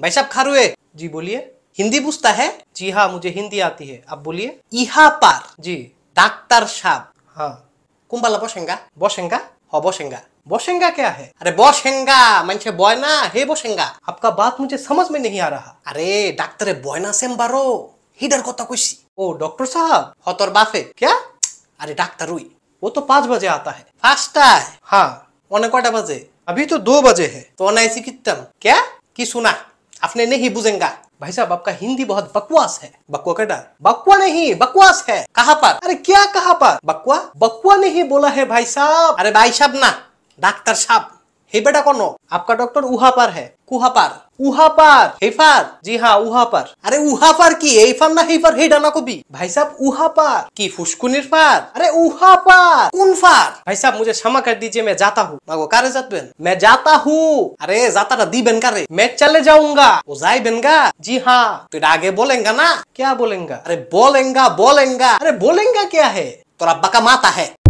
भाई साहब खारुए जी बोलिए हिंदी पूछता है जी हाँ मुझे हिंदी आती है आप बोलिए इहा पार जी डाक्टर साहब हाँ कुंबला बसेंगा बसेंगा हाँ बसेंगा बोशेंगा क्या है अरे बोशेंगा मंचे बॉयना हे बोशेंगा आपका बात मुझे समझ में नहीं आ रहा अरे डॉक्टर बॉयना सेम बारो हिडर को तो कुछ ओ डॉक्टर साहब हतर हाँ, बाफे क्या अरे डॉक्टर हुई वो तो पांच बजे आता है फास्ट हाँ उन्हें कटा बजे अभी तो दो बजे है तो ना ऐसी कितम क्या की सुना अपने नहीं बुझेगा भाई साहब आपका हिंदी बहुत बकवास है बकवा कटा बकवा नहीं बकवास है कहाँ पर अरे क्या कहाँ पर बकवा बकवा नहीं बोला है भाई साहब अरे भाई साहब ना डॉक्टर साहब हे बेटा कौन हो आपका डॉक्टर उहा पर है कुहा पर उहा पर हेफार जी हाँ उहा पर अरे उहा पर की हेफार ना हेफार हे डाना को भी भाई साहब उहा पर की फुसकुनिर पार अरे उहा पर उन फार भाई साहब मुझे क्षमा कर दीजिए मैं जाता हूँ कार्य कारे जातबेन मैं जाता हूँ अरे जाता ना दी बेन रे मैं चले जाऊंगा वो जाए बेनगा जी हाँ तो आगे बोलेंगा ना क्या बोलेंगा अरे बोलेंगा बोलेंगा अरे बोलेंगा क्या है तो अब्बा का माता है